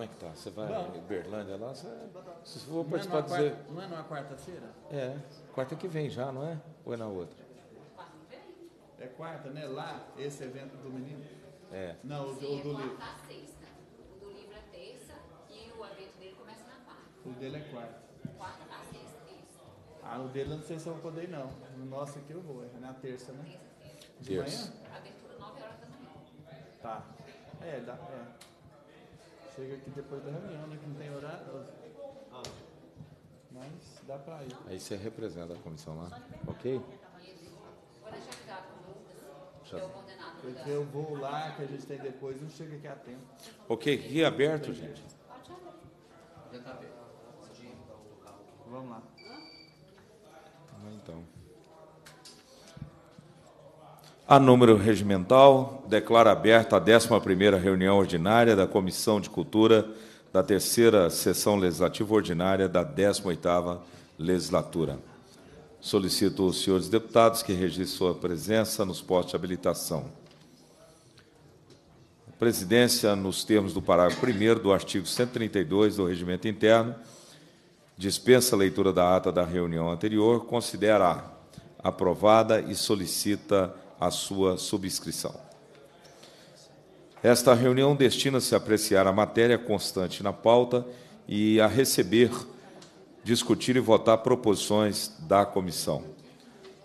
como é que tá? Você vai Bom, em Berlândia lá? Você, se for participar não é dizer. Quarta, não é numa quarta-feira? É, quarta que vem já, não é? Ou é na outra? É quarta, né? Lá, esse evento do menino? É. Não, o, Sim, o do é livro. É sexta. O do livro é terça e o evento dele começa na quarta. O dele é quarta. Quarta a sexta, terça. Ah, o dele eu não sei se eu vou poder ir, não. O nosso aqui eu vou, é na terça, né? Terça. De manhã? Abertura 9 horas da manhã. Tá. É, dá. É chega aqui depois da reunião, né? Que não tem horário. Mas dá para ir. Aí você representa a comissão lá. Ok? Né? Porque eu vou lá, que a gente tem depois, não chega aqui a tempo. Ok, guia é aberto, gente. Já está Vamos lá. Ah, então. A número regimental, declara aberta a 11ª reunião ordinária da Comissão de Cultura da terceira sessão legislativa ordinária da 18ª legislatura. Solicito aos senhores deputados que registrem sua presença nos postos de habilitação. A presidência, nos termos do parágrafo 1 do artigo 132 do Regimento Interno, dispensa a leitura da ata da reunião anterior, considera aprovada e solicita a sua subscrição. Esta reunião destina-se a apreciar a matéria constante na pauta e a receber, discutir e votar proposições da comissão.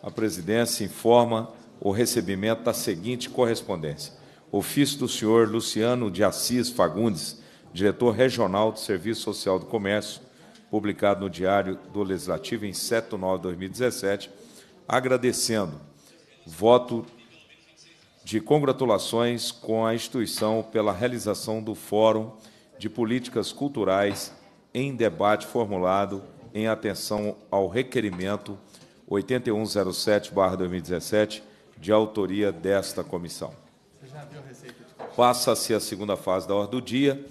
A presidência informa o recebimento da seguinte correspondência: ofício do senhor Luciano de Assis Fagundes, diretor regional do Serviço Social do Comércio, publicado no Diário do Legislativo em 7 de de 2017, agradecendo voto de congratulações com a instituição pela realização do Fórum de Políticas Culturais em debate formulado em atenção ao requerimento 8107-2017, de autoria desta comissão. Passa-se a segunda fase da ordem do dia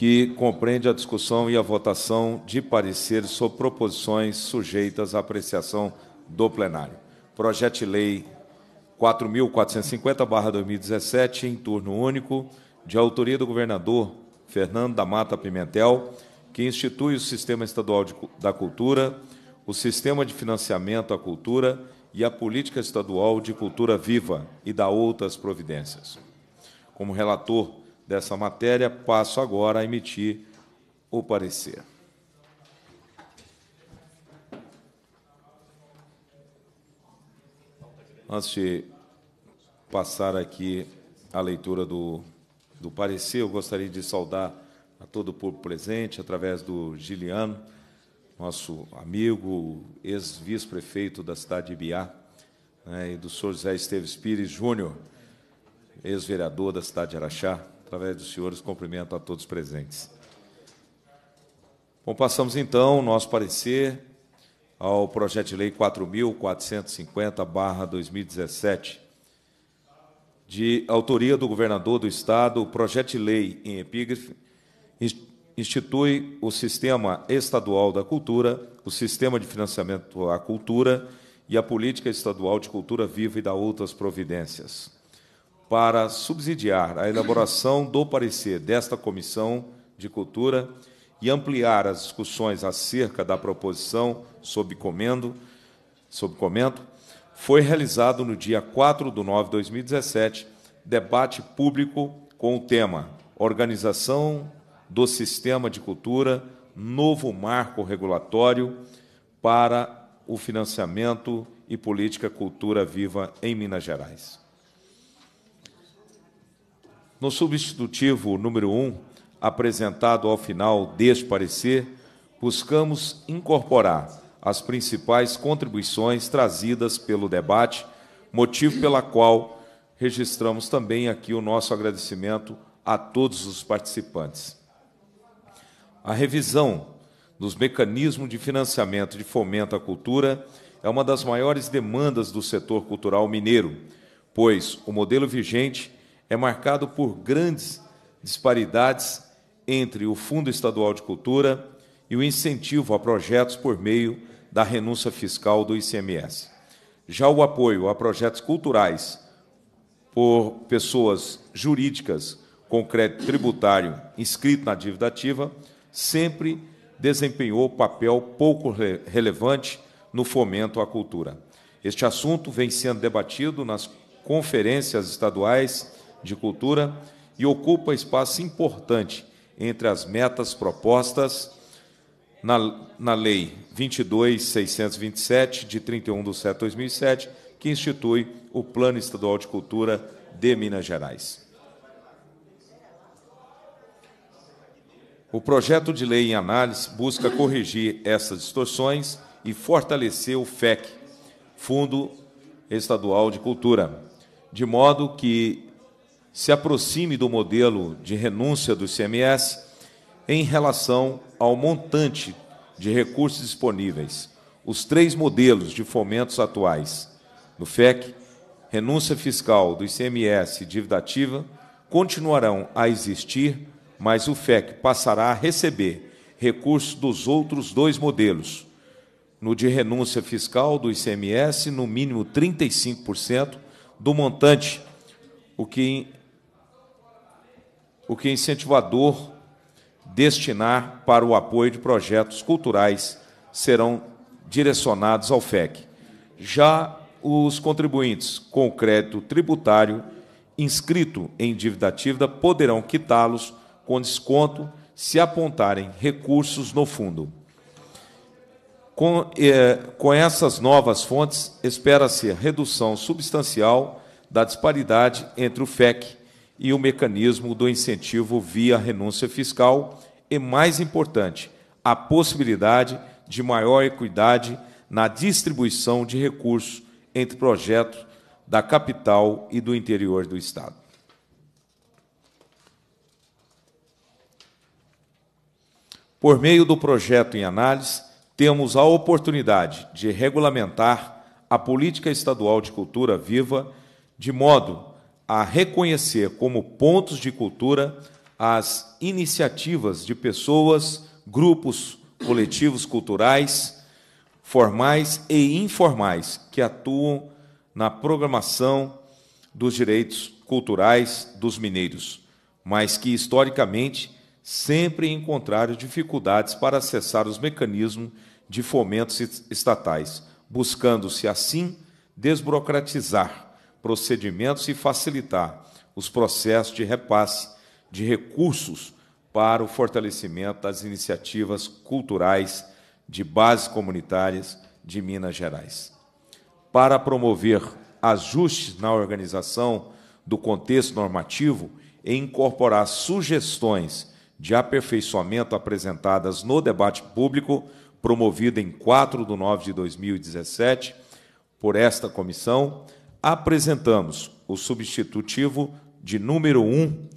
que compreende a discussão e a votação de pareceres sobre proposições sujeitas à apreciação do plenário. Projeto de Lei 4.450-2017, em turno único, de autoria do governador Fernando da Mata Pimentel, que institui o Sistema Estadual de, da Cultura, o Sistema de Financiamento à Cultura e a Política Estadual de Cultura Viva e da outras providências. Como relator dessa matéria, passo agora a emitir o parecer. Antes de passar aqui a leitura do, do parecer, eu gostaria de saudar a todo o público presente, através do Giliano, nosso amigo, ex-vice-prefeito da cidade de Ibiá, né, e do senhor José Esteves Pires Júnior, ex-vereador da cidade de Araxá, Através dos senhores, cumprimento a todos presentes. Bom, passamos então nosso parecer ao projeto de lei 4.450-2017, de autoria do governador do Estado, o projeto de lei em epígrafe institui o Sistema Estadual da Cultura, o Sistema de Financiamento à Cultura e a Política Estadual de Cultura Viva e da outras providências para subsidiar a elaboração do parecer desta Comissão de Cultura e ampliar as discussões acerca da proposição sob comendo, sob comento, foi realizado no dia 4 de nove de 2017 debate público com o tema Organização do Sistema de Cultura, Novo Marco Regulatório para o Financiamento e Política Cultura Viva em Minas Gerais. No substitutivo número 1, apresentado ao final deste parecer, buscamos incorporar as principais contribuições trazidas pelo debate, motivo pela qual registramos também aqui o nosso agradecimento a todos os participantes. A revisão dos mecanismos de financiamento de fomento à cultura é uma das maiores demandas do setor cultural mineiro, pois o modelo vigente é marcado por grandes disparidades entre o Fundo Estadual de Cultura e o incentivo a projetos por meio da renúncia fiscal do ICMS. Já o apoio a projetos culturais por pessoas jurídicas com crédito tributário inscrito na dívida ativa sempre desempenhou papel pouco relevante no fomento à cultura. Este assunto vem sendo debatido nas conferências estaduais de Cultura e ocupa espaço importante entre as metas propostas na, na Lei 22.627, de 31 de setembro de 2007, que institui o Plano Estadual de Cultura de Minas Gerais. O projeto de lei em análise busca corrigir essas distorções e fortalecer o FEC, Fundo Estadual de Cultura, de modo que se aproxime do modelo de renúncia do ICMS em relação ao montante de recursos disponíveis. Os três modelos de fomentos atuais no FEC, renúncia fiscal do ICMS e dívida ativa, continuarão a existir, mas o FEC passará a receber recursos dos outros dois modelos. No de renúncia fiscal do ICMS, no mínimo 35% do montante, o que o que incentivador destinar para o apoio de projetos culturais serão direcionados ao FEC. Já os contribuintes com o crédito tributário inscrito em dívida ativa poderão quitá-los com desconto se apontarem recursos no fundo. Com, eh, com essas novas fontes, espera-se redução substancial da disparidade entre o FEC e o mecanismo do incentivo via renúncia fiscal e, mais importante, a possibilidade de maior equidade na distribuição de recursos entre projetos da capital e do interior do Estado. Por meio do projeto em análise, temos a oportunidade de regulamentar a política estadual de cultura viva, de modo a reconhecer como pontos de cultura as iniciativas de pessoas, grupos, coletivos culturais, formais e informais, que atuam na programação dos direitos culturais dos mineiros, mas que historicamente sempre encontraram dificuldades para acessar os mecanismos de fomentos estatais, buscando-se assim desburocratizar procedimentos e facilitar os processos de repasse de recursos para o fortalecimento das iniciativas culturais de bases comunitárias de Minas Gerais. Para promover ajustes na organização do contexto normativo e incorporar sugestões de aperfeiçoamento apresentadas no debate público, promovido em 4 de nove de 2017 por esta comissão, apresentamos o substitutivo de número 1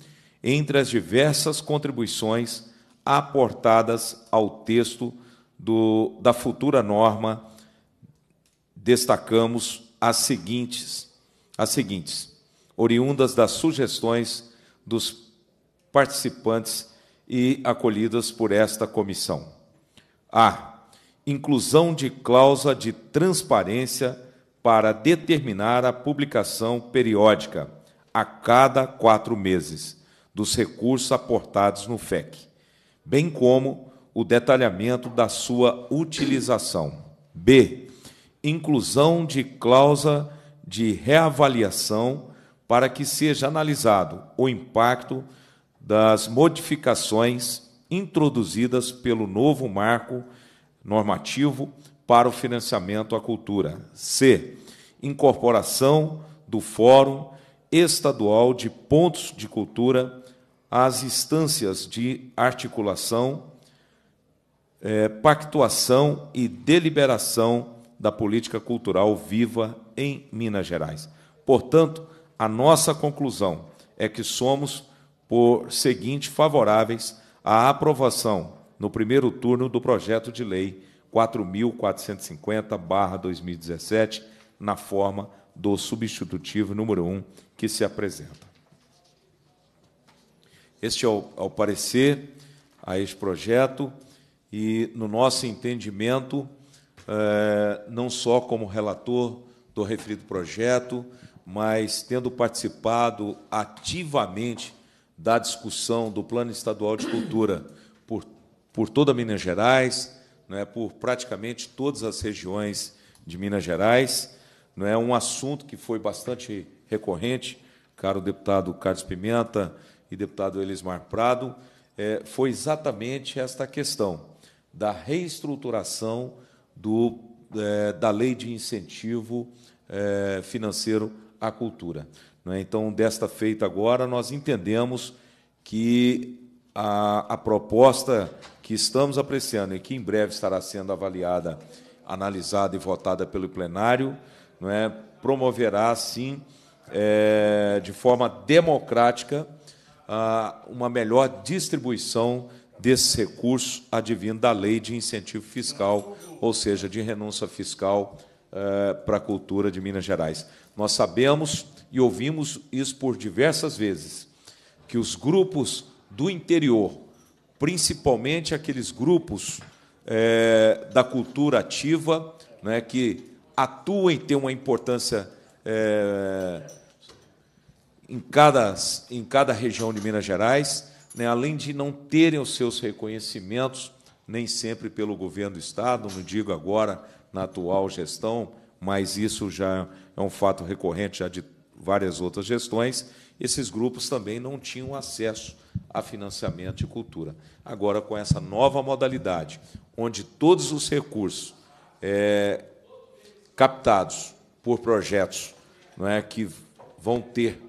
entre as diversas contribuições aportadas ao texto do, da futura norma, destacamos as seguintes, as seguintes, oriundas das sugestões dos participantes e acolhidas por esta comissão. A. Inclusão de cláusula de transparência para determinar a publicação periódica, a cada quatro meses, dos recursos aportados no FEC, bem como o detalhamento da sua utilização. B. Inclusão de cláusula de reavaliação para que seja analisado o impacto das modificações introduzidas pelo novo marco normativo para o financiamento à cultura. C. Incorporação do Fórum Estadual de Pontos de Cultura às instâncias de articulação, é, pactuação e deliberação da política cultural viva em Minas Gerais. Portanto, a nossa conclusão é que somos, por seguinte, favoráveis à aprovação no primeiro turno do projeto de lei 4450/2017, na forma do substitutivo número 1 que se apresenta. Este é o, é o parecer a este projeto e, no nosso entendimento, é, não só como relator do referido projeto, mas tendo participado ativamente da discussão do Plano Estadual de Cultura por, por toda Minas Gerais, é por praticamente todas as regiões de Minas Gerais. Não é um assunto que foi bastante recorrente, caro deputado Carlos Pimenta e deputado Elismar Prado, é, foi exatamente esta questão da reestruturação do, é, da lei de incentivo é, financeiro à cultura. É? Então, desta feita agora, nós entendemos que a, a proposta que estamos apreciando e que em breve estará sendo avaliada, analisada e votada pelo plenário, não é, promoverá, sim, é, de forma democrática, a, uma melhor distribuição desse recurso advindo da lei de incentivo fiscal, ou seja, de renúncia fiscal é, para a cultura de Minas Gerais. Nós sabemos e ouvimos isso por diversas vezes, que os grupos do interior, principalmente aqueles grupos é, da cultura ativa né, que atuam e têm uma importância é, em, cada, em cada região de Minas Gerais, né, além de não terem os seus reconhecimentos, nem sempre pelo governo do Estado, não digo agora na atual gestão, mas isso já é um fato recorrente já de várias outras gestões, esses grupos também não tinham acesso a financiamento de cultura. Agora, com essa nova modalidade, onde todos os recursos é, captados por projetos não é, que vão ter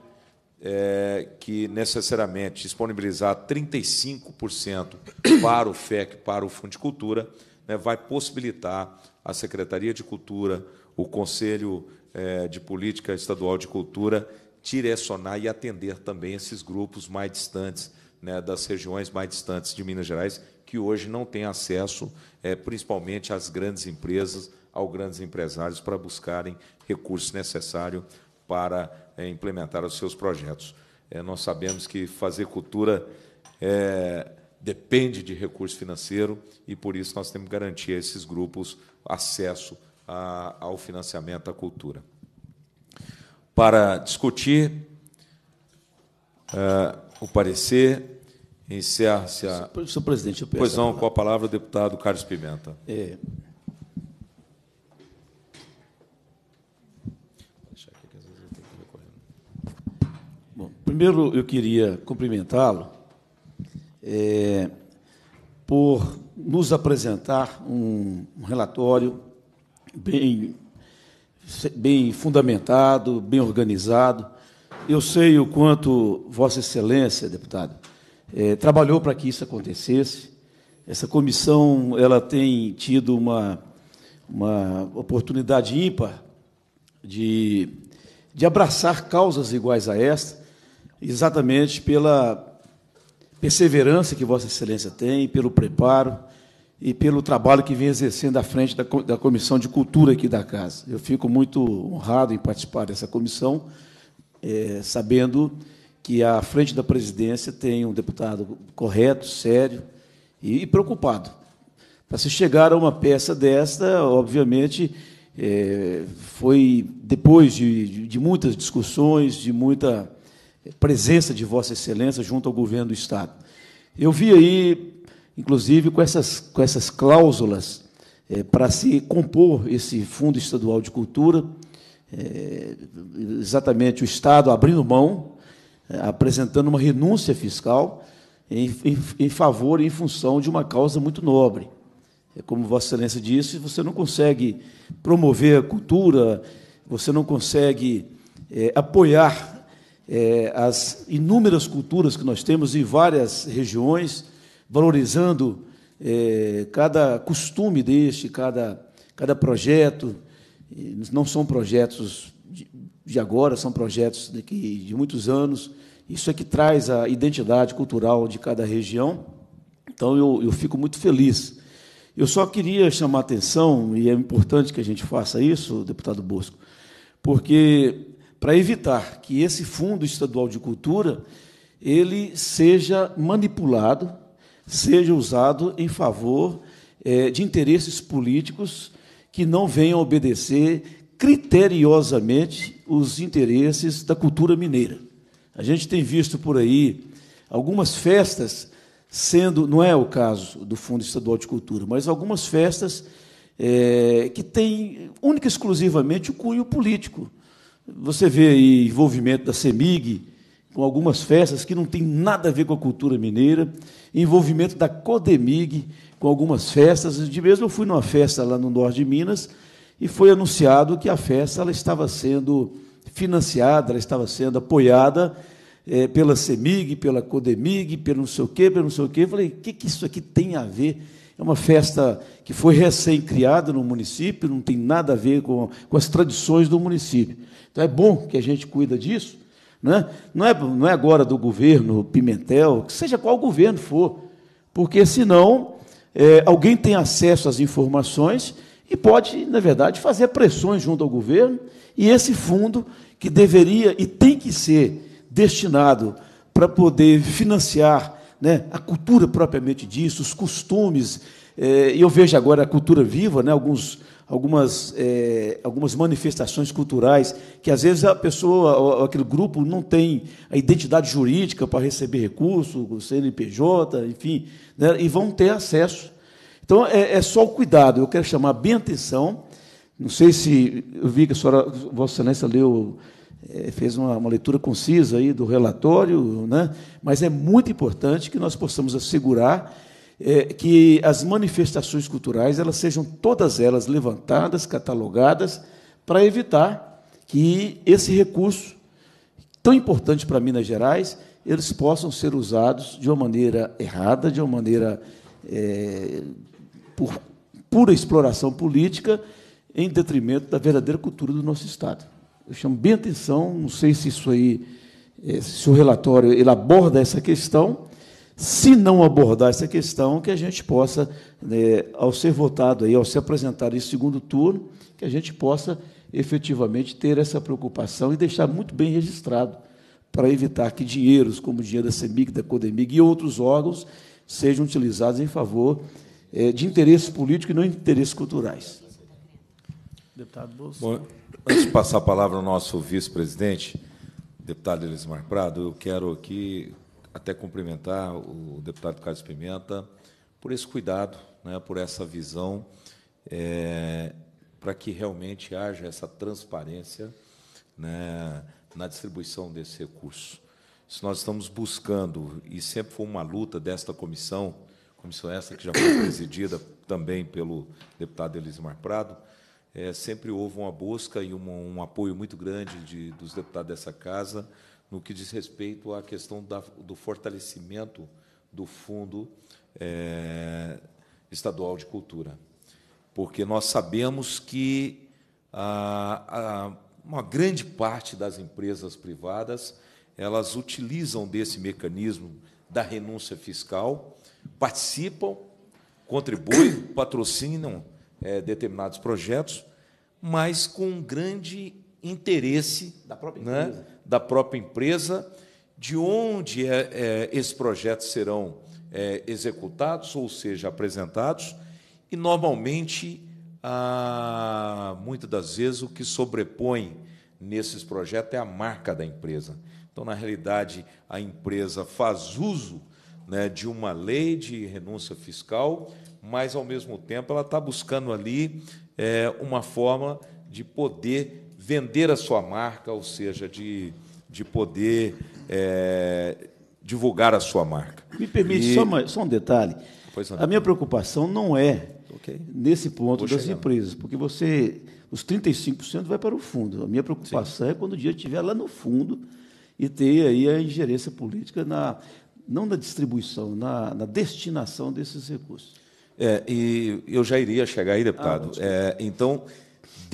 é, que necessariamente disponibilizar 35% para o FEC, para o Fundo de Cultura, né, vai possibilitar a Secretaria de Cultura, o Conselho é, de Política Estadual de Cultura direcionar e atender também esses grupos mais distantes, né, das regiões mais distantes de Minas Gerais, que hoje não têm acesso, é, principalmente às grandes empresas, aos grandes empresários, para buscarem recursos necessários para é, implementar os seus projetos. É, nós sabemos que fazer cultura é, depende de recurso financeiro e, por isso, nós temos que garantir a esses grupos acesso a, ao financiamento da cultura para discutir uh, o parecer. Encerra-se a. Senhor presidente, eu peço. Pois não, com a palavra o deputado Carlos Pimenta. É. Bom, primeiro eu queria cumprimentá-lo é, por nos apresentar um relatório bem bem fundamentado, bem organizado. Eu sei o quanto Vossa Excelência, deputado, é, trabalhou para que isso acontecesse. Essa comissão ela tem tido uma, uma oportunidade ímpar de, de abraçar causas iguais a esta, exatamente pela perseverança que Vossa Excelência tem, pelo preparo, e pelo trabalho que vem exercendo à frente da, da Comissão de Cultura aqui da Casa. Eu fico muito honrado em participar dessa comissão, é, sabendo que à frente da presidência tem um deputado correto, sério e, e preocupado. Para se chegar a uma peça desta, obviamente, é, foi depois de, de muitas discussões, de muita presença de Vossa Excelência junto ao governo do Estado. Eu vi aí inclusive com essas, com essas cláusulas é, para se compor esse Fundo Estadual de Cultura, é, exatamente o Estado abrindo mão, é, apresentando uma renúncia fiscal em, em, em favor e em função de uma causa muito nobre. É como Vossa Excelência disse, você não consegue promover a cultura, você não consegue apoiar as inúmeras culturas que nós temos em várias regiões valorizando é, cada costume deste, cada, cada projeto. Não são projetos de, de agora, são projetos de, que, de muitos anos. Isso é que traz a identidade cultural de cada região. Então, eu, eu fico muito feliz. Eu só queria chamar a atenção, e é importante que a gente faça isso, deputado Bosco, porque para evitar que esse Fundo Estadual de Cultura ele seja manipulado seja usado em favor é, de interesses políticos que não venham obedecer criteriosamente os interesses da cultura mineira. A gente tem visto por aí algumas festas sendo, não é o caso do Fundo Estadual de Cultura, mas algumas festas é, que têm única e exclusivamente o cunho político. Você vê aí envolvimento da CEMIG, com algumas festas que não tem nada a ver com a cultura mineira, envolvimento da Codemig com algumas festas. De mesmo eu fui numa festa lá no norte de Minas e foi anunciado que a festa ela estava sendo financiada, ela estava sendo apoiada é, pela CEMIG, pela CODEMIG, pelo não sei o quê, pelo não sei o quê. Eu falei, o que, que isso aqui tem a ver? É uma festa que foi recém-criada no município, não tem nada a ver com, com as tradições do município. Então é bom que a gente cuida disso, né? Não, é, não é agora do governo Pimentel, seja qual governo for, porque senão é, alguém tem acesso às informações e pode, na verdade, fazer pressões junto ao governo e esse fundo que deveria e tem que ser destinado para poder financiar né, a cultura propriamente disso, os costumes. É, eu vejo agora a cultura viva, né, alguns algumas, é, algumas manifestações culturais que às vezes a pessoa, ou aquele grupo, não tem a identidade jurídica para receber recurso, o CNPJ, enfim, né, e vão ter acesso. Então é, é, só o cuidado, eu quero chamar bem atenção. Não sei se eu vi que a senhora, Vossa Excelência leu, é, fez uma, uma leitura concisa aí do relatório, né? mas é muito importante que nós possamos assegurar é, que as manifestações culturais elas sejam todas elas levantadas, catalogadas, para evitar que esse recurso tão importante para Minas Gerais eles possam ser usados de uma maneira errada, de uma maneira é, por pura exploração política, em detrimento da verdadeira cultura do nosso estado. Eu chamo bem atenção, não sei se isso aí, é, se o relatório ele aborda essa questão, se não abordar essa questão, que a gente possa, né, ao ser votado, aí, ao se apresentar em segundo turno, que a gente possa efetivamente ter essa preocupação e deixar muito bem registrado, para evitar que dinheiros, como o dinheiro da CEMIG, da CODEMIG e outros órgãos, sejam utilizados em favor é, de interesses políticos e não interesses culturais. Deputado Bolsonaro. Bom, antes de passar a palavra ao nosso vice-presidente, deputado Elismar Prado, eu quero aqui até cumprimentar o deputado Carlos Pimenta por esse cuidado, né, por essa visão, é, para que realmente haja essa transparência né, na distribuição desse recurso. Se nós estamos buscando, e sempre foi uma luta desta comissão, comissão essa que já foi presidida também pelo deputado Elismar Prado, é, sempre houve uma busca e um, um apoio muito grande de, dos deputados dessa casa no que diz respeito à questão da, do fortalecimento do Fundo é, Estadual de Cultura. Porque nós sabemos que a, a, uma grande parte das empresas privadas elas utilizam desse mecanismo da renúncia fiscal, participam, contribuem, patrocinam é, determinados projetos, mas com um grande interesse da própria né, empresa. Né? da própria empresa, de onde é, é, esses projetos serão é, executados, ou seja, apresentados, e normalmente, muitas das vezes, o que sobrepõe nesses projetos é a marca da empresa. Então, na realidade, a empresa faz uso né, de uma lei de renúncia fiscal, mas, ao mesmo tempo, ela está buscando ali é, uma forma de poder vender a sua marca, ou seja, de, de poder é, divulgar a sua marca. Me permite e... só, uma, só, um detalhe. Não, a minha preocupação não é okay. nesse ponto Vou das chegando. empresas, porque você os 35% vai para o fundo. A minha preocupação Sim. é quando o dinheiro estiver lá no fundo e ter aí a ingerência política na não na distribuição, na, na destinação desses recursos. É, e eu já iria chegar aí, ah, deputado. Ah, é, então,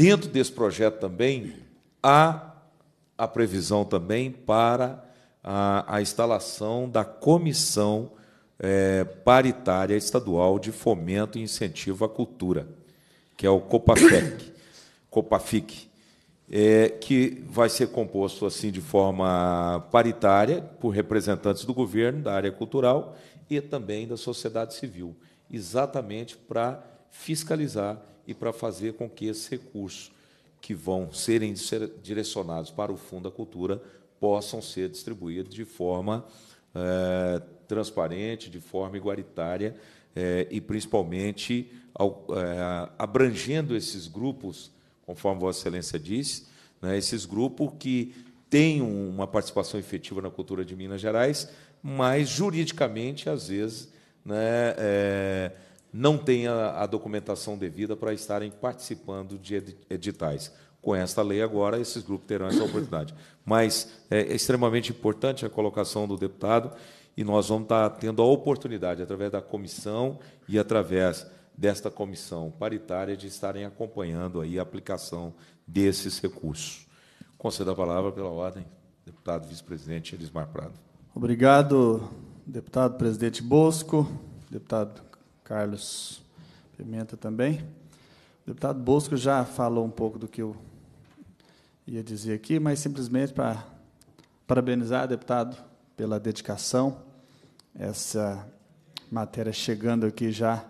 Dentro desse projeto também há a previsão também para a, a instalação da comissão é, paritária estadual de fomento e incentivo à cultura, que é o COPAFEC, COPAFIC, é, que vai ser composto assim de forma paritária por representantes do governo, da área cultural e também da sociedade civil, exatamente para fiscalizar e para fazer com que esses recursos que vão serem direcionados para o Fundo da Cultura possam ser distribuídos de forma é, transparente, de forma igualitária é, e, principalmente, ao, é, abrangendo esses grupos, conforme Vossa Excelência disse, né, esses grupos que têm uma participação efetiva na cultura de Minas Gerais, mas juridicamente, às vezes, né, não têm a, a documentação devida para estarem participando de editais. Com esta lei agora, esses grupos terão essa oportunidade. Mas é extremamente importante a colocação do deputado e nós vamos estar tendo a oportunidade, através da comissão e através desta comissão paritária, de estarem acompanhando aí a aplicação desses recursos. Concedo a palavra pela ordem, deputado vice-presidente Elismar Prado. Obrigado, deputado presidente Bosco, deputado Carlos Pimenta também. O deputado Bosco já falou um pouco do que eu ia dizer aqui, mas simplesmente para parabenizar, deputado, pela dedicação. Essa matéria chegando aqui já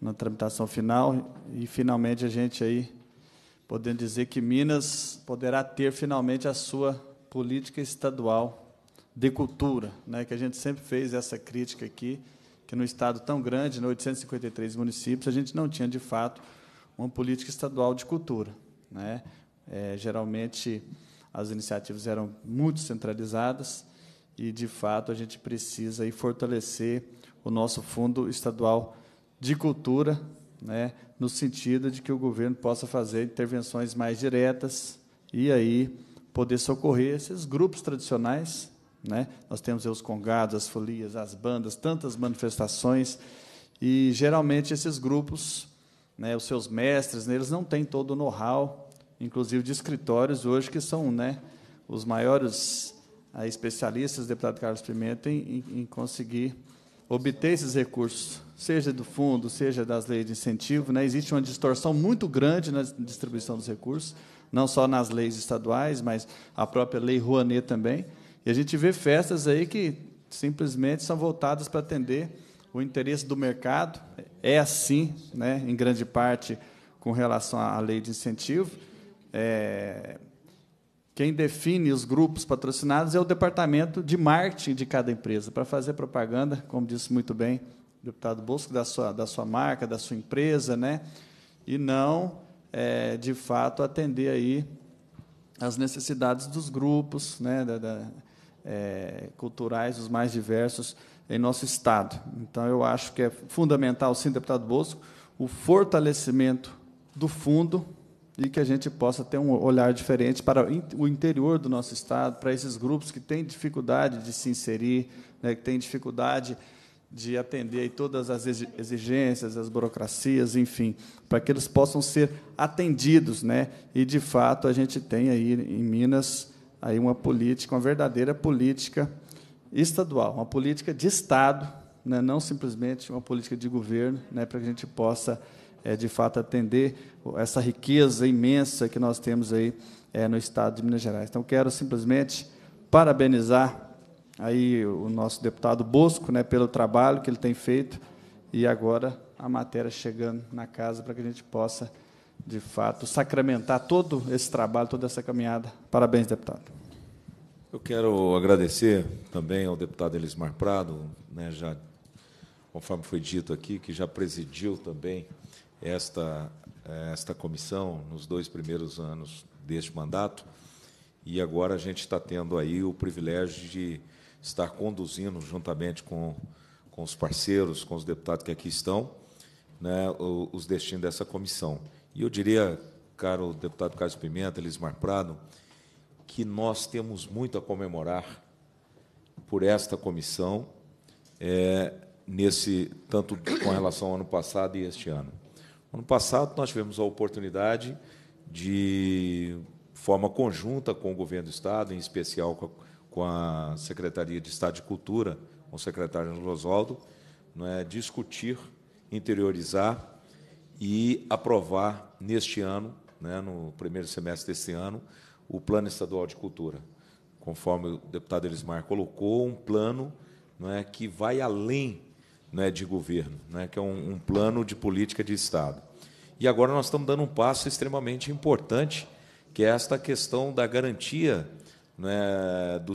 na tramitação final e finalmente a gente aí podendo dizer que Minas poderá ter finalmente a sua política estadual de cultura, né, que a gente sempre fez essa crítica aqui que no estado tão grande, no né, 853 municípios, a gente não tinha, de fato, uma política estadual de cultura. Né? É, geralmente, as iniciativas eram muito centralizadas e, de fato, a gente precisa aí fortalecer o nosso Fundo Estadual de Cultura, né, no sentido de que o governo possa fazer intervenções mais diretas e aí poder socorrer esses grupos tradicionais né? Nós temos os congados, as folias, as bandas, tantas manifestações, e geralmente esses grupos, né, os seus mestres, né, eles não têm todo o know-how, inclusive de escritórios hoje, que são né, os maiores ah, especialistas, deputado Carlos Pimenta, em, em, conseguir obter esses recursos, seja do fundo, seja das leis de incentivo. Né? Existe uma distorção muito grande na distribuição dos recursos, não só nas leis estaduais, mas a própria lei Rouanet também. E a gente vê festas aí que simplesmente são voltadas para atender o interesse do mercado. É assim, né, em grande parte, com relação à lei de incentivo. É... quem define os grupos patrocinados é o departamento de marketing de cada empresa, para fazer propaganda, como disse muito bem o deputado Bosco, da sua, da sua marca, da sua empresa, né? e não, é, de fato, atender aí as necessidades dos grupos, né? da, da é, culturais, os mais diversos em nosso Estado. Então, eu acho que é fundamental, sim, deputado Bosco, o fortalecimento do fundo e que a gente possa ter um olhar diferente para o interior do nosso Estado, para esses grupos que têm dificuldade de se inserir, né, que têm dificuldade de atender todas as exigências, as burocracias, enfim, para que eles possam ser atendidos. Né? E, de fato, a gente tem aí em Minas aí uma política, uma verdadeira política estadual, uma política de Estado, né, não simplesmente uma política de governo, né, para que a gente possa, é, de fato, atender essa riqueza imensa que nós temos aí é, no Estado de Minas Gerais. Então, quero simplesmente parabenizar aí o nosso deputado Bosco, né, pelo trabalho que ele tem feito e agora a matéria chegando na casa para que a gente possa de fato, sacramentar todo esse trabalho, toda essa caminhada. Parabéns, deputado. Eu quero agradecer também ao deputado Elismar Prado, né, já, conforme foi dito aqui, que já presidiu também esta, eh, esta comissão nos dois primeiros anos deste mandato. E agora a gente está tendo aí o privilégio de estar conduzindo, juntamente com, com os parceiros, com os deputados que aqui estão, né, os destinos dessa comissão. E eu diria, caro deputado Carlos Pimenta, Lismar Prado, que nós temos muito a comemorar por esta comissão, é, nesse tanto com relação ao ano passado e este ano. Ano passado, nós tivemos a oportunidade de forma conjunta com o governo do Estado, em especial com a, com a Secretaria de Estado de Cultura, com o secretário Angelo Oswaldo, não é, discutir, interiorizar e aprovar neste ano, né, no primeiro semestre deste ano, o Plano Estadual de Cultura. Conforme o deputado Elismar colocou, um plano né, que vai além né, de governo, né, que é um, um plano de política de Estado. E agora nós estamos dando um passo extremamente importante, que é esta questão da garantia né, do,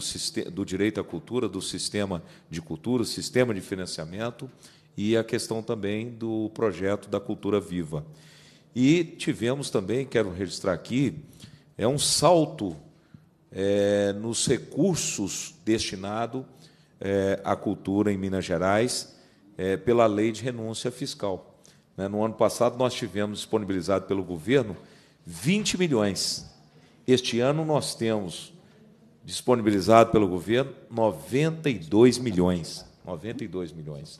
do, direito à cultura, do sistema de cultura, sistema de financiamento, e a questão também do projeto da Cultura Viva. E tivemos também, quero registrar aqui, é um salto é, nos recursos destinados é, à cultura em Minas Gerais é, pela lei de renúncia fiscal. Né? No ano passado, nós tivemos disponibilizado pelo governo 20 milhões. Este ano, nós temos disponibilizado pelo governo 92 milhões. 92 milhões.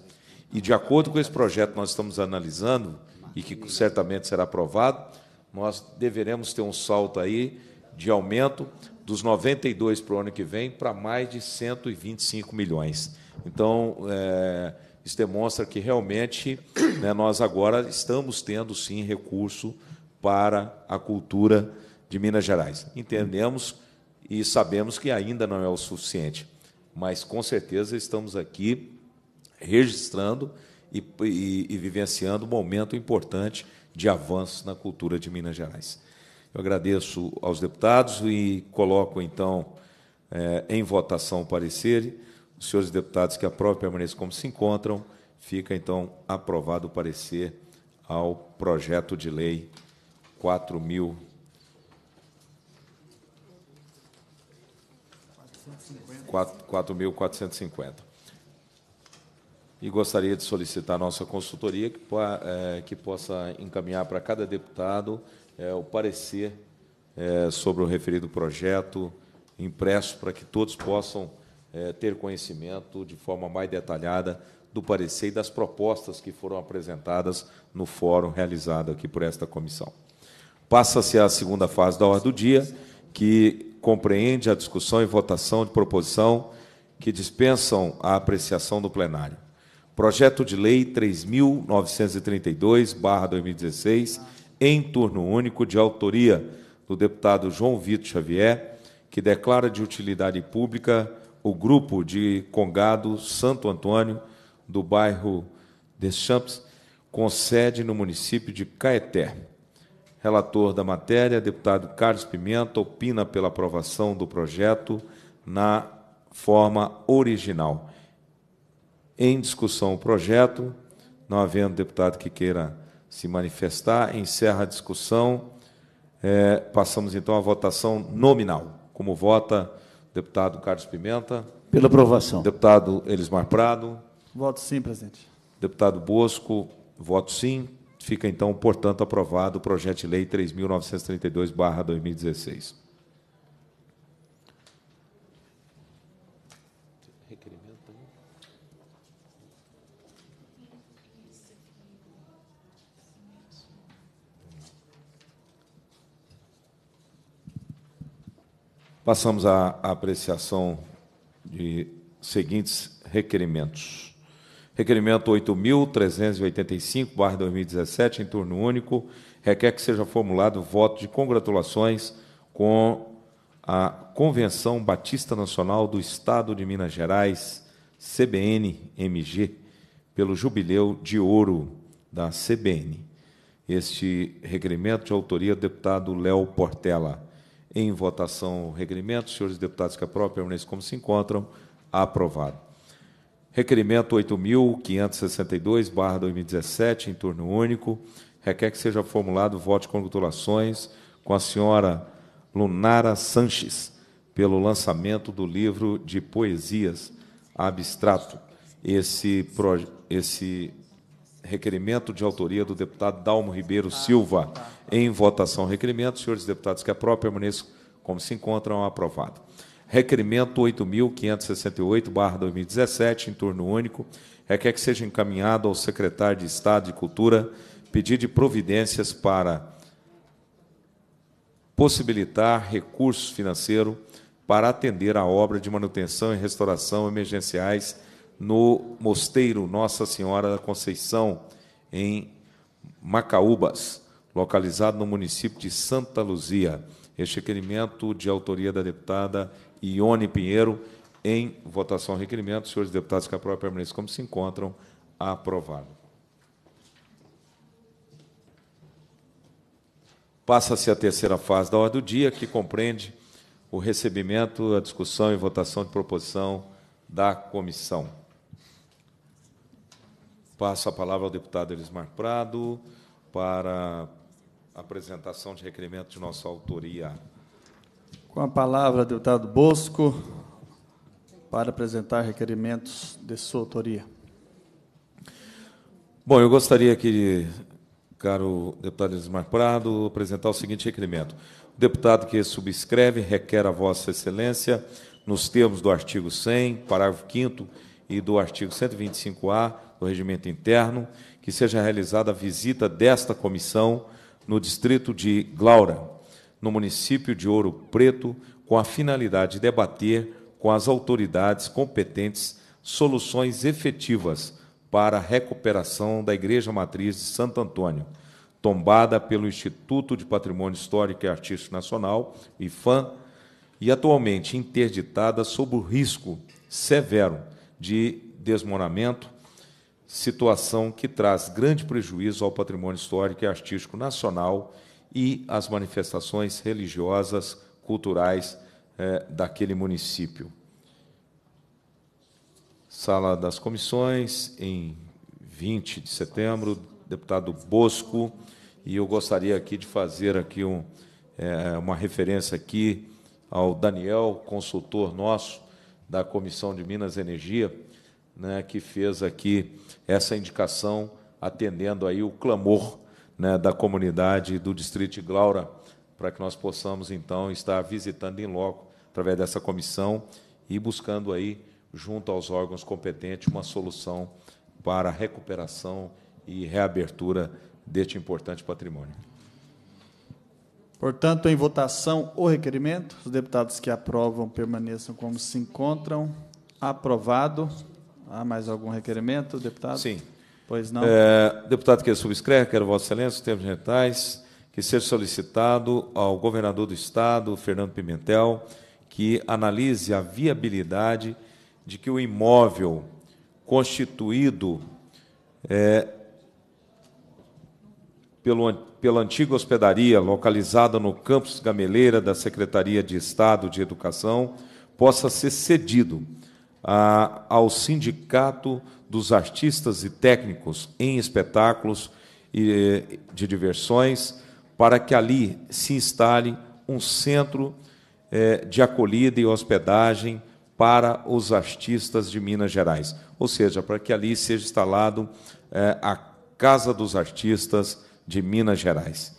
E de acordo com esse projeto que nós estamos analisando e que certamente será aprovado, nós deveremos ter um salto aí de aumento dos 92 para o ano que vem para mais de 125 milhões. Então, é, isso demonstra que realmente né, nós agora estamos tendo sim recurso para a cultura de Minas Gerais. Entendemos e sabemos que ainda não é o suficiente, mas com certeza estamos aqui registrando e, e, e vivenciando um momento importante de avanço na cultura de Minas Gerais. Eu agradeço aos deputados e coloco, então, eh, em votação o parecer. Os senhores deputados que aprovam permaneçam como se encontram. Fica, então, aprovado o parecer ao projeto de lei 4.000. 4.450 e gostaria de solicitar nossa consultoria que, é, que possa encaminhar para cada deputado é, o parecer é, sobre o referido projeto impresso para que todos possam ter conhecimento de forma mais detalhada do parecer e das propostas que foram apresentadas no fórum realizado aqui por esta comissão. Passa-se à segunda fase da ordem do dia, que compreende a discussão e votação de proposição que dispensam a apreciação do plenário Projeto de Lei 3.932-2016, em turno único, de autoria do deputado João Vitor Xavier, que declara de utilidade pública o grupo de Congado Santo Antônio, do bairro Deschamps, com sede no município de Caeté. Relator da matéria, deputado Carlos Pimenta, opina pela aprovação do projeto na forma original em discussão o projeto. Não havendo deputado que queira se manifestar, encerra a discussão. É, passamos então à votação nominal. Como vota o deputado Carlos Pimenta? Pela aprovação. Deputado Elismar Prado? Voto sim, presidente. Deputado Bosco, voto sim. Fica então, portanto, aprovado o projeto de lei 3.932, 2016. Passamos à apreciação de seguintes requerimentos. Requerimento 8.385-2017, em turno único, requer que seja formulado voto de congratulações com a Convenção Batista Nacional do Estado de Minas Gerais, CBN-MG, pelo Jubileu de Ouro da CBN. Este requerimento de autoria do deputado Léo Portela. Em votação o requerimento. Senhores deputados que aprovam, permaneçam como se encontram. Aprovado. Requerimento 8.562-2017, em turno único. Requer que seja formulado voto de congratulações com a senhora Lunara Sanches pelo lançamento do livro de poesias abstrato. Esse, esse requerimento de autoria do deputado Dalmo Ribeiro ah, Silva. Tá. Em votação, requerimento. Senhores deputados que própria permaneçam como se encontram, é aprovado. Requerimento 8.568-2017, em turno único, requer é é que seja encaminhado ao secretário de Estado de Cultura pedido de providências para possibilitar recurso financeiro para atender a obra de manutenção e restauração emergenciais no Mosteiro Nossa Senhora da Conceição, em Macaúbas, localizado no município de Santa Luzia. Este requerimento de autoria da deputada Ione Pinheiro, em votação requerimento. Senhores deputados que aprovam, permaneçam como se encontram. Aprovado. Passa-se a terceira fase da ordem do dia, que compreende o recebimento, a discussão e votação de proposição da comissão. Passo a palavra ao deputado Elismar Prado para a apresentação de requerimento de nossa autoria. Com a palavra, deputado Bosco, para apresentar requerimentos de sua autoria. Bom, eu gostaria que, caro deputado Elismar Prado, apresentar o seguinte requerimento. O deputado que subscreve requer a Vossa Excelência, nos termos do artigo 100, parágrafo 5 e do artigo 125-A do Regimento Interno, que seja realizada a visita desta comissão no distrito de Glaura, no município de Ouro Preto, com a finalidade de debater com as autoridades competentes soluções efetivas para a recuperação da Igreja Matriz de Santo Antônio, tombada pelo Instituto de Patrimônio Histórico e Artístico Nacional, IFAM, e atualmente interditada sob o risco severo de desmoronamento situação que traz grande prejuízo ao patrimônio histórico e artístico nacional e às manifestações religiosas, culturais é, daquele município. Sala das Comissões, em 20 de setembro, deputado Bosco, e eu gostaria aqui de fazer aqui um, é, uma referência aqui ao Daniel, consultor nosso da Comissão de Minas e Energia, né, que fez aqui essa indicação, atendendo aí o clamor né, da comunidade do Distrito de Glaura, para que nós possamos, então, estar visitando em loco, através dessa comissão, e buscando aí, junto aos órgãos competentes, uma solução para a recuperação e reabertura deste importante patrimônio. Portanto, em votação, o requerimento. Os deputados que aprovam permaneçam como se encontram. Aprovado. Há mais algum requerimento, deputado? Sim. Pois não. É, deputado que subscreve, quero Vossa Excelência, os termos rentais, que seja solicitado ao governador do Estado, Fernando Pimentel, que analise a viabilidade de que o imóvel constituído é, pelo, pela antiga hospedaria localizada no campus Gameleira da Secretaria de Estado de Educação possa ser cedido ao Sindicato dos Artistas e Técnicos em Espetáculos e, de Diversões, para que ali se instale um centro eh, de acolhida e hospedagem para os artistas de Minas Gerais. Ou seja, para que ali seja instalado eh, a Casa dos Artistas de Minas Gerais.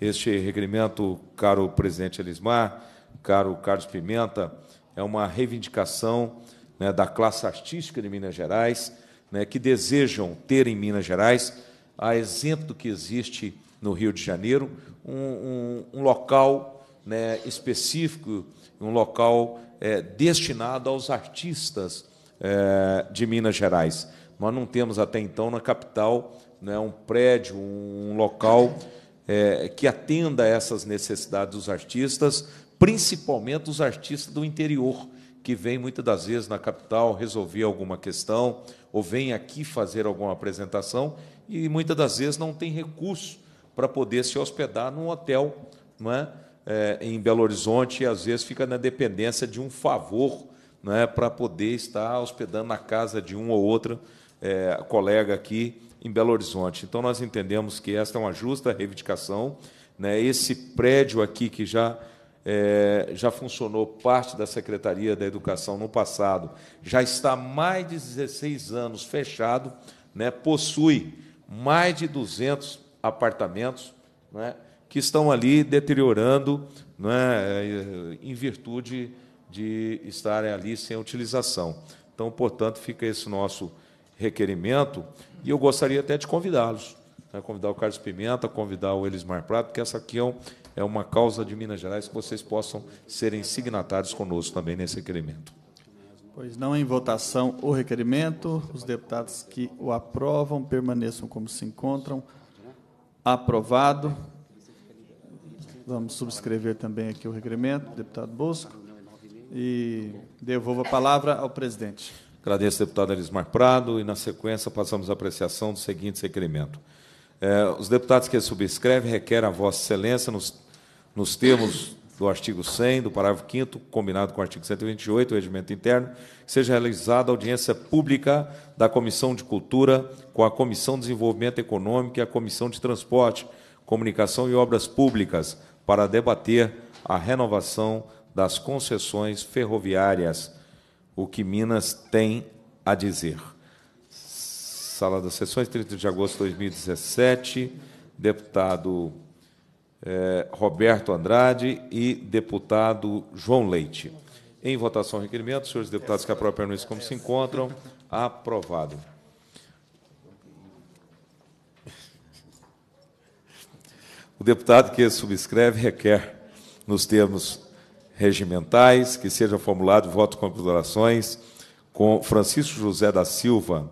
Este requerimento, caro presidente Elismar, caro Carlos Pimenta, é uma reivindicação né, da classe artística de Minas Gerais, né, que desejam ter em Minas Gerais, a exemplo do que existe no Rio de Janeiro, um, um, um local né, específico, um local é, destinado aos artistas é, de Minas Gerais. Nós não temos até então na capital né, um prédio, um local é, que atenda a essas necessidades dos artistas, principalmente os artistas do interior, que vem muitas das vezes na capital resolver alguma questão ou vem aqui fazer alguma apresentação e muitas das vezes não tem recurso para poder se hospedar num hotel né é? em Belo Horizonte e às vezes fica na dependência de um favor né para poder estar hospedando na casa de um ou outro é, colega aqui em Belo Horizonte. Então, nós entendemos que esta é uma justa reivindicação. Né? Esse prédio aqui que já é, já funcionou parte da Secretaria da Educação no passado, já está há mais de 16 anos fechado, né, possui mais de 200 apartamentos né, que estão ali deteriorando né, é, em virtude de estarem ali sem utilização. Então, portanto, fica esse nosso requerimento e eu gostaria até de convidá-los né, convidar o Carlos Pimenta, convidar o Elismar Prado, porque essa aqui é, um, é uma causa de Minas Gerais que vocês possam serem signatários conosco também nesse requerimento. Pois não em votação o requerimento. Os deputados que o aprovam permaneçam como se encontram. Aprovado. Vamos subscrever também aqui o requerimento, deputado Bosco. E devolvo a palavra ao presidente. Agradeço, deputado Elismar Prado, e na sequência passamos à apreciação do seguinte requerimento. É, os deputados que subscrevem requerem a Vossa Excelência, nos, nos termos do artigo 100, do parágrafo 5, combinado com o artigo 128 do Regimento Interno, seja realizada audiência pública da Comissão de Cultura com a Comissão de Desenvolvimento Econômico e a Comissão de Transporte, Comunicação e Obras Públicas para debater a renovação das concessões ferroviárias. O que Minas tem a dizer. Sala das Sessões, 30 de agosto de 2017, deputado eh, Roberto Andrade e deputado João Leite. Em votação, requerimento. Senhores deputados que aprovam permanência como se encontram. Aprovado. O deputado que subscreve requer, nos termos regimentais, que seja formulado voto com considerações com Francisco José da Silva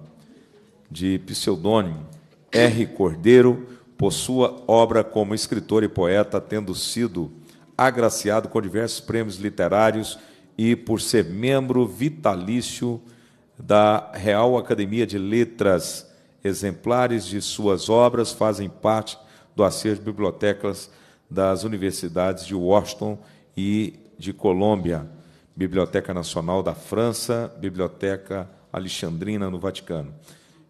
de pseudônimo R. Cordeiro, por sua obra como escritor e poeta, tendo sido agraciado com diversos prêmios literários e por ser membro vitalício da Real Academia de Letras. Exemplares de suas obras fazem parte do acervo de bibliotecas das universidades de Washington e de Colômbia, Biblioteca Nacional da França, Biblioteca Alexandrina no Vaticano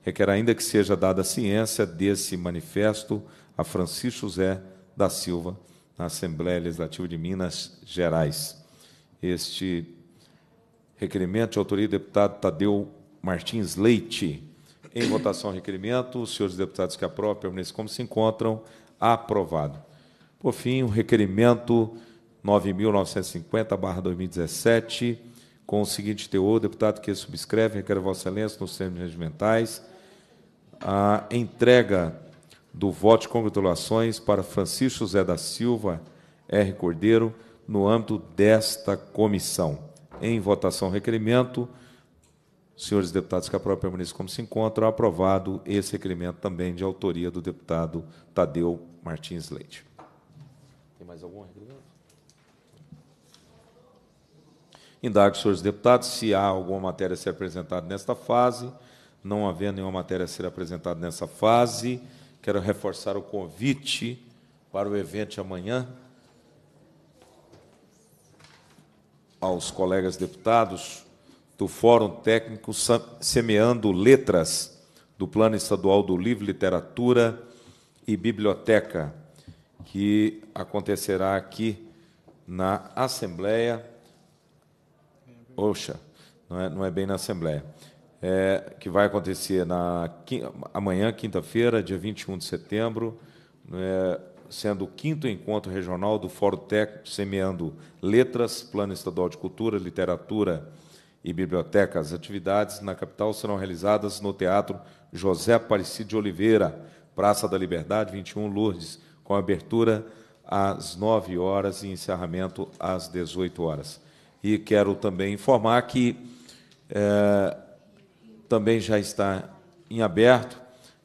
requer ainda que seja dada ciência desse manifesto a Francisco José da Silva, na Assembleia Legislativa de Minas Gerais. Este requerimento de autoria do deputado Tadeu Martins Leite. Em votação, requerimento. Os senhores deputados que aprovam permanecem como se encontram. Aprovado. Por fim, o requerimento 9.950-2017, com o seguinte teor: deputado que subscreve, requer Vossa Excelência, nos termos regimentais a entrega do voto de congratulações para Francisco José da Silva R. Cordeiro no âmbito desta comissão. Em votação, requerimento. Senhores deputados que própria permaneçam como se encontra aprovado esse requerimento também de autoria do deputado Tadeu Martins Leite. Tem mais algum requerimento? Indago, senhores deputados, se há alguma matéria a ser apresentada nesta fase. Não havendo nenhuma matéria a ser apresentada nessa fase, quero reforçar o convite para o evento de amanhã aos colegas deputados do Fórum Técnico Semeando Letras do Plano Estadual do Livro, Literatura e Biblioteca, que acontecerá aqui na Assembleia. Oxa, não é, não é bem na Assembleia é, que vai acontecer na, amanhã, quinta-feira, dia 21 de setembro, é, sendo o quinto encontro regional do Fórum Tec Semeando Letras, Plano Estadual de Cultura, Literatura e Biblioteca. As atividades na capital serão realizadas no Teatro José Aparecido de Oliveira, Praça da Liberdade, 21 Lourdes, com abertura às 9 horas e encerramento às 18 horas. E quero também informar que é, também já está em aberto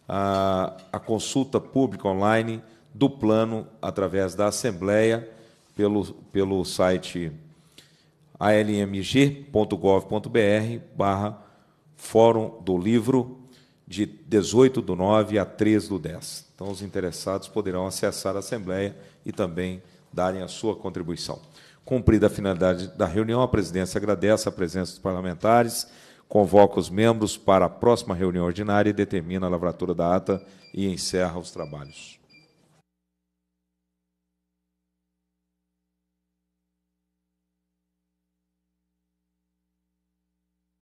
a, a consulta pública online do plano através da Assembleia pelo, pelo site almg.gov.br barra Fórum do Livro de 18 do 9 a 3 do 10. Então, os interessados poderão acessar a Assembleia e também darem a sua contribuição. Cumprida a finalidade da reunião, a presidência agradece a presença dos parlamentares, convoca os membros para a próxima reunião ordinária e determina a lavratura da ata e encerra os trabalhos.